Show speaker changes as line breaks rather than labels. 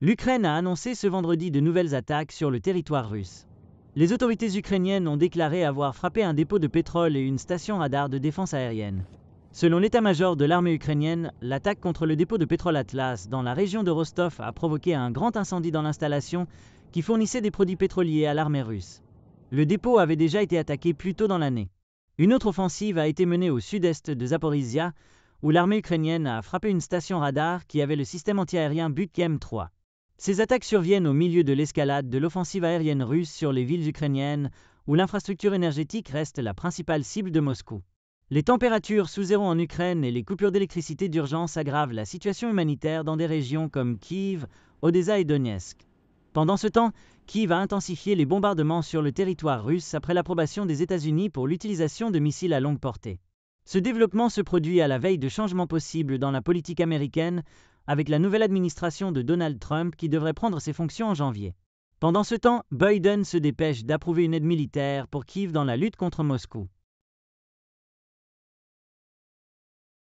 L'Ukraine a annoncé ce vendredi de nouvelles attaques sur le territoire russe. Les autorités ukrainiennes ont déclaré avoir frappé un dépôt de pétrole et une station radar de défense aérienne. Selon l'état-major de l'armée ukrainienne, l'attaque contre le dépôt de pétrole Atlas dans la région de Rostov a provoqué un grand incendie dans l'installation qui fournissait des produits pétroliers à l'armée russe. Le dépôt avait déjà été attaqué plus tôt dans l'année. Une autre offensive a été menée au sud-est de Zaporizhia où l'armée ukrainienne a frappé une station radar qui avait le système antiaérien Buk-M 3. Ces attaques surviennent au milieu de l'escalade de l'offensive aérienne russe sur les villes ukrainiennes, où l'infrastructure énergétique reste la principale cible de Moscou. Les températures sous zéro en Ukraine et les coupures d'électricité d'urgence aggravent la situation humanitaire dans des régions comme Kiev, Odessa et Donetsk. Pendant ce temps, Kiev a intensifié les bombardements sur le territoire russe après l'approbation des États-Unis pour l'utilisation de missiles à longue portée. Ce développement se produit à la veille de changements possibles dans la politique américaine avec la nouvelle administration de Donald Trump qui devrait prendre ses fonctions en janvier. Pendant ce temps, Biden se dépêche d'approuver une aide militaire pour Kiev dans la lutte contre Moscou.